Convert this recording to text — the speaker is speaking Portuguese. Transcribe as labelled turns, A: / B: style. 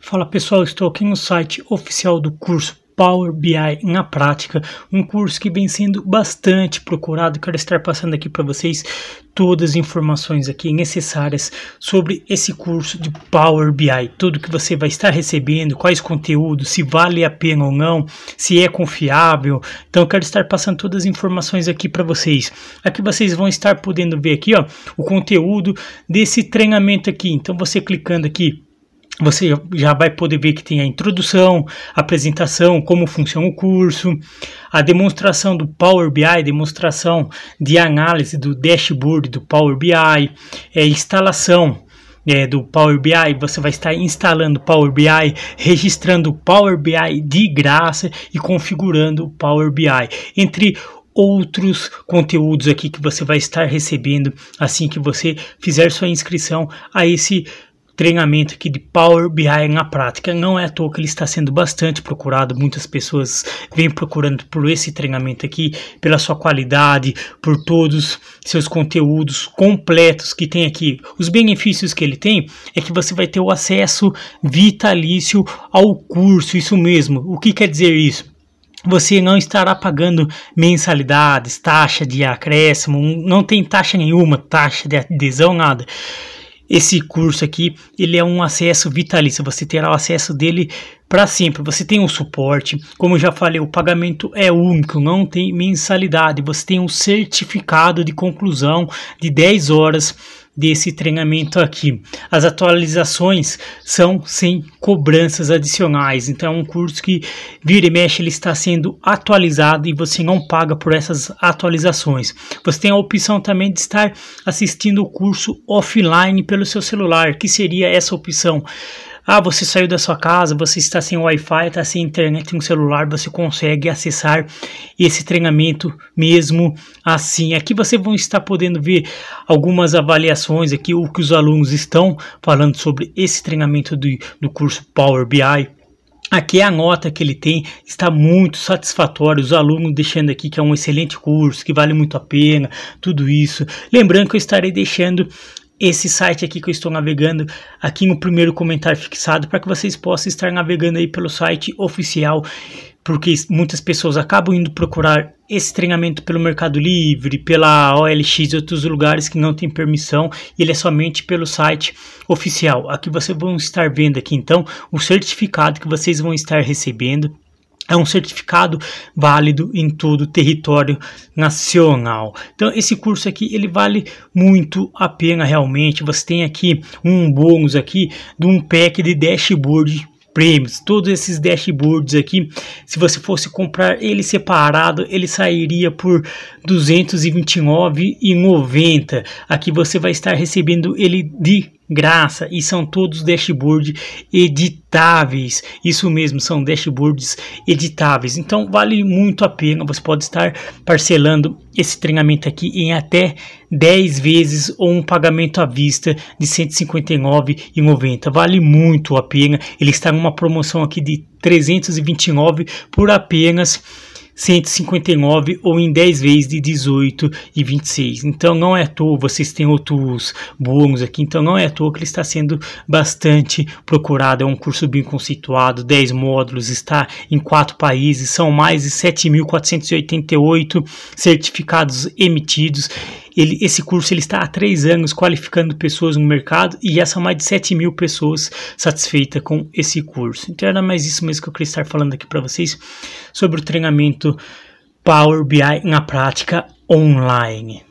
A: Fala pessoal, estou aqui no site oficial do curso Power BI na prática, um curso que vem sendo bastante procurado. Quero estar passando aqui para vocês todas as informações aqui necessárias sobre esse curso de Power BI, tudo que você vai estar recebendo, quais conteúdos, se vale a pena ou não, se é confiável. Então quero estar passando todas as informações aqui para vocês. Aqui vocês vão estar podendo ver aqui, ó, o conteúdo desse treinamento aqui. Então você clicando aqui você já vai poder ver que tem a introdução, a apresentação, como funciona o curso, a demonstração do Power BI, demonstração de análise do dashboard do Power BI, é, instalação é, do Power BI, você vai estar instalando o Power BI, registrando o Power BI de graça e configurando o Power BI. Entre outros conteúdos aqui que você vai estar recebendo assim que você fizer sua inscrição a esse treinamento aqui de Power BI na prática. Não é à toa que ele está sendo bastante procurado, muitas pessoas vêm procurando por esse treinamento aqui, pela sua qualidade, por todos seus conteúdos completos que tem aqui. Os benefícios que ele tem é que você vai ter o acesso vitalício ao curso, isso mesmo. O que quer dizer isso? você não estará pagando mensalidades, taxa de acréscimo, não tem taxa nenhuma, taxa de adesão, nada esse curso aqui, ele é um acesso vitalício, você terá o acesso dele para sempre. Você tem um suporte, como eu já falei, o pagamento é único, não tem mensalidade. Você tem um certificado de conclusão de 10 horas desse treinamento aqui. As atualizações são sem cobranças adicionais, então é um curso que vira e mexe ele está sendo atualizado e você não paga por essas atualizações. Você tem a opção também de estar assistindo o curso offline pelo seu celular, que seria essa opção ah, você saiu da sua casa, você está sem Wi-Fi, está sem internet no celular, você consegue acessar esse treinamento mesmo assim. Aqui você vão estar podendo ver algumas avaliações aqui, o que os alunos estão falando sobre esse treinamento do, do curso Power BI. Aqui a nota que ele tem está muito satisfatória. Os alunos deixando aqui que é um excelente curso, que vale muito a pena, tudo isso. Lembrando que eu estarei deixando esse site aqui que eu estou navegando aqui no primeiro comentário fixado para que vocês possam estar navegando aí pelo site oficial porque muitas pessoas acabam indo procurar esse treinamento pelo Mercado Livre, pela OLX e outros lugares que não tem permissão, ele é somente pelo site oficial. Aqui vocês vão estar vendo aqui então o certificado que vocês vão estar recebendo é um certificado válido em todo o território nacional. Então esse curso aqui ele vale muito a pena realmente. Você tem aqui um bônus aqui de um pack de dashboard prêmios, todos esses dashboards aqui, se você fosse comprar ele separado, ele sairia por R$ 229,90. Aqui você vai estar recebendo ele de graça e são todos dashboards editáveis. Isso mesmo, são dashboards editáveis. Então vale muito a pena. Você pode estar parcelando esse treinamento aqui em até 10 vezes ou um pagamento à vista de R$ 159,90. Vale muito a pena. Ele está numa promoção aqui de 329 por apenas 159 ou em 10 vezes de 18 e 26. Então não é à toa, vocês têm outros bônus aqui, então não é à toa que ele está sendo bastante procurado. É um curso bem conceituado, 10 módulos, está em quatro países, são mais de 7.488 certificados emitidos ele, esse curso ele está há três anos qualificando pessoas no mercado e já são mais de 7 mil pessoas satisfeitas com esse curso. Então era mais isso mesmo que eu queria estar falando aqui para vocês sobre o treinamento Power BI na prática online.